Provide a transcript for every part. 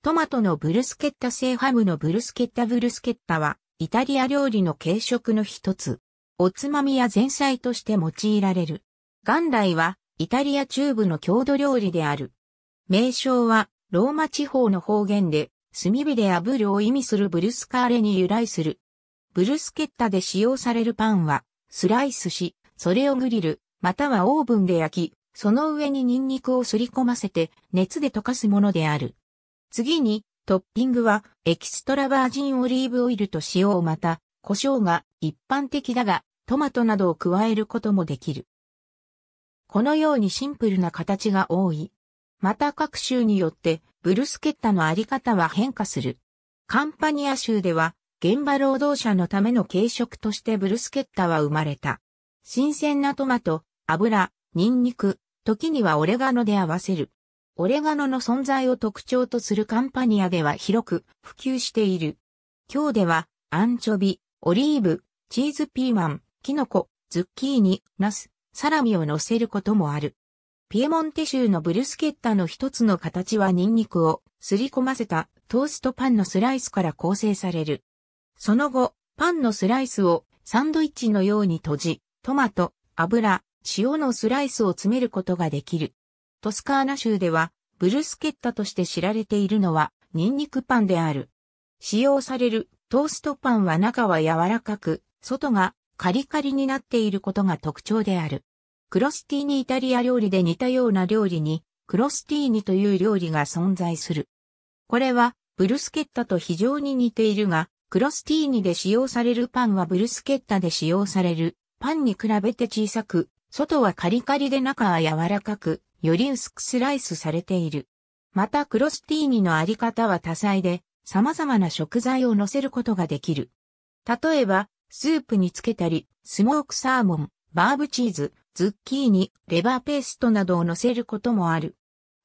トマトのブルスケッタ製ハムのブルスケッタブルスケッタは、イタリア料理の軽食の一つ。おつまみや前菜として用いられる。元来は、イタリア中部の郷土料理である。名称は、ローマ地方の方言で、炭火で炙るを意味するブルスカーレに由来する。ブルスケッタで使用されるパンは、スライスし、それをグリル、またはオーブンで焼き、その上にニンニクをすり込ませて、熱で溶かすものである。次に、トッピングは、エキストラバージンオリーブオイルと塩をまた、胡椒が一般的だが、トマトなどを加えることもできる。このようにシンプルな形が多い。また各州によってブルスケッタのあり方は変化する。カンパニア州では現場労働者のための軽食としてブルスケッタは生まれた。新鮮なトマト、油、ニンニク、時にはオレガノで合わせる。オレガノの存在を特徴とするカンパニアでは広く普及している。今日では、アンチョビ、オリーブ、チーズピーマン、キノコ、ズッキーニ、ナス、サラミを乗せることもある。ピエモンテ州のブルスケッタの一つの形はニンニクをすり込ませたトーストパンのスライスから構成される。その後、パンのスライスをサンドイッチのように閉じ、トマト、油、塩のスライスを詰めることができる。トスカーナ州では、ブルスケッタとして知られているのは、ニンニクパンである。使用されるトーストパンは中は柔らかく、外がカリカリになっていることが特徴である。クロスティーニイタリア料理で似たような料理に、クロスティーニという料理が存在する。これは、ブルスケッタと非常に似ているが、クロスティーニで使用されるパンはブルスケッタで使用されるパンに比べて小さく、外はカリカリで中は柔らかく、より薄くスライスされている。またクロスティーニのあり方は多彩で、様々な食材を乗せることができる。例えば、スープにつけたり、スモークサーモン、バーブチーズ、ズッキーニ、レバーペーストなどを乗せることもある。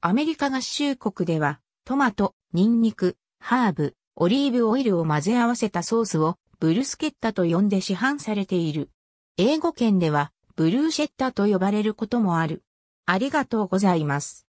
アメリカ合衆国では、トマト、ニンニク、ハーブ、オリーブオイルを混ぜ合わせたソースをブルスケッタと呼んで市販されている。英語圏ではブルーシェッタと呼ばれることもある。ありがとうございます。